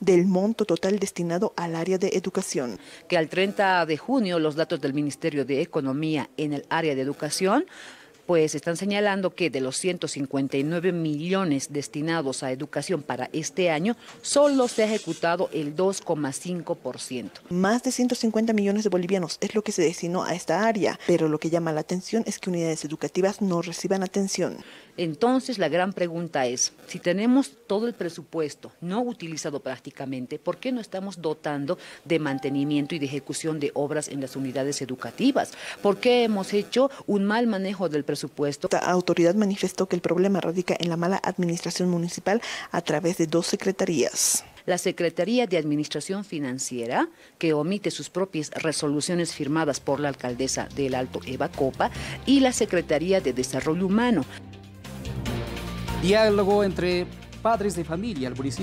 del monto total destinado al área de educación. Que al 30 de junio los datos del Ministerio de Economía en el área de educación pues están señalando que de los 159 millones destinados a educación para este año, solo se ha ejecutado el 2,5%. Más de 150 millones de bolivianos es lo que se destinó a esta área, pero lo que llama la atención es que unidades educativas no reciban atención. Entonces la gran pregunta es, si tenemos todo el presupuesto no utilizado prácticamente, ¿por qué no estamos dotando de mantenimiento y de ejecución de obras en las unidades educativas? ¿Por qué hemos hecho un mal manejo del presupuesto? La autoridad manifestó que el problema radica en la mala administración municipal a través de dos secretarías la Secretaría de Administración Financiera, que omite sus propias resoluciones firmadas por la alcaldesa del Alto Eva Copa, y la Secretaría de Desarrollo Humano. Diálogo entre padres de familia al municipio.